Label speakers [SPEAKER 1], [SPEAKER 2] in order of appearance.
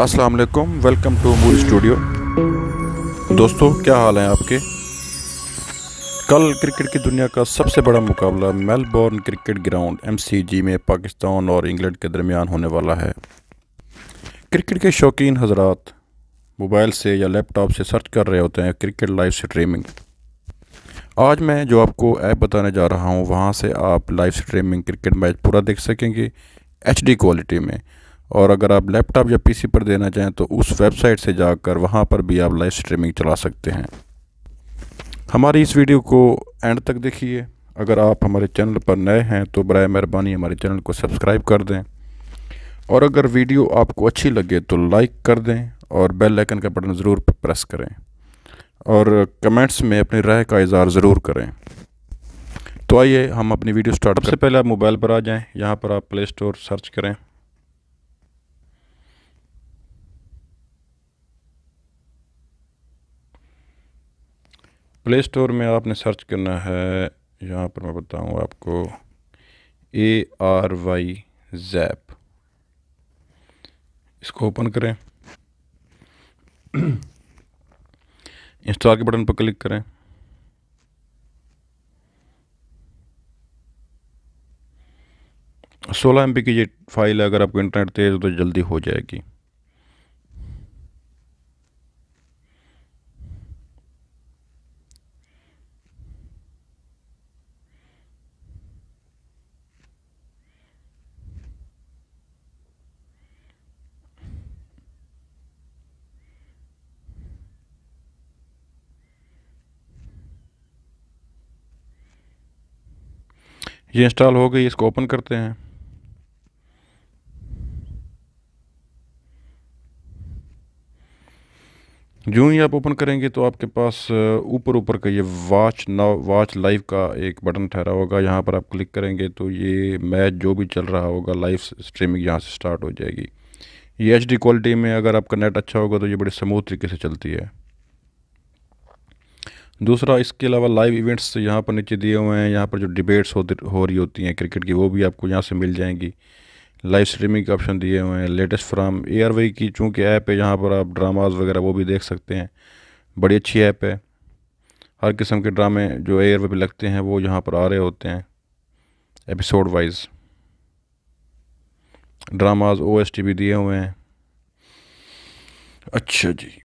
[SPEAKER 1] अस्सलाम वालेकुम welcome two movie studio दोस्तों क्या हाल है आपके कल क्रिकेट की दुनिया का सबसे बड़ा मुकाबला मेलबोर्न क्रिकेट ग्राउंड एमसीजी में पाकिस्तान और इंग्लैंड के दरमियान होने वाला है क्रिकेट के शौकीन हजरात मोबाइल से या लैपटॉप से सर्च कर रहे होते हैं क्रिकेट लाइव स्ट्रीमिंग आज मैं जो आपको ऐप बताने जा रहा हूँ वहाँ से आप लाइव स्ट्रीमिंग क्रिकेट मैच पूरा देख सकेंगे एच क्वालिटी में और अगर आप लैपटॉप या पीसी पर देना चाहें तो उस वेबसाइट से जाकर वहाँ पर भी आप लाइव स्ट्रीमिंग चला सकते हैं हमारी इस वीडियो को एंड तक देखिए अगर आप हमारे चैनल पर नए हैं तो बर मेहरबानी हमारे चैनल को सब्सक्राइब कर दें और अगर वीडियो आपको अच्छी लगे तो लाइक कर दें और बेल आइकन का बटन ज़रूर प्रेस करें और कमेंट्स में अपनी राय का इजहार ज़रूर करें तो आइए हम अपनी वीडियो स्टार्ट सबसे पहले आप मोबाइल पर आ जाएं यहाँ पर आप प्ले स्टोर सर्च करें प्ले स्टोर में आपने सर्च करना है यहाँ पर मैं बताऊँ आपको ए आर वाई जैप इसको ओपन करें इंस्टॉल के बटन पर क्लिक करें सोलह एम की ये फाइल है अगर आपको इंटरनेट तेज़ हो तो जल्दी हो जाएगी ये इंस्टॉल हो गई इसको ओपन करते हैं जो ही आप ओपन करेंगे तो आपके पास ऊपर ऊपर का ये वॉच नाउ वॉच लाइव का एक बटन ठहरा होगा यहाँ पर आप क्लिक करेंगे तो ये मैच जो भी चल रहा होगा लाइव स्ट्रीमिंग यहाँ से स्टार्ट हो जाएगी ये एच क्वालिटी में अगर आपका नेट अच्छा होगा तो ये बड़ी स्मूथ तरीके से चलती है दूसरा इसके अलावा लाइव इवेंट्स तो यहाँ पर नीचे दिए हुए हैं यहाँ पर जो डिबेट्स हो, हो रही होती हैं क्रिकेट की वो भी आपको यहाँ से मिल जाएंगी लाइव स्ट्रीमिंग के ऑप्शन दिए हुए हैं लेटेस्ट फ्राम ए की चूँकि ऐप है यहाँ पर आप ड्रामाज वगैरह वो भी देख सकते हैं बड़ी अच्छी ऐप है हर किस्म के ड्रामे जो एयर पर लगते हैं वो यहाँ पर आ रहे होते हैं episode wise dramas O S T भी दिए हुए हैं अच्छा जी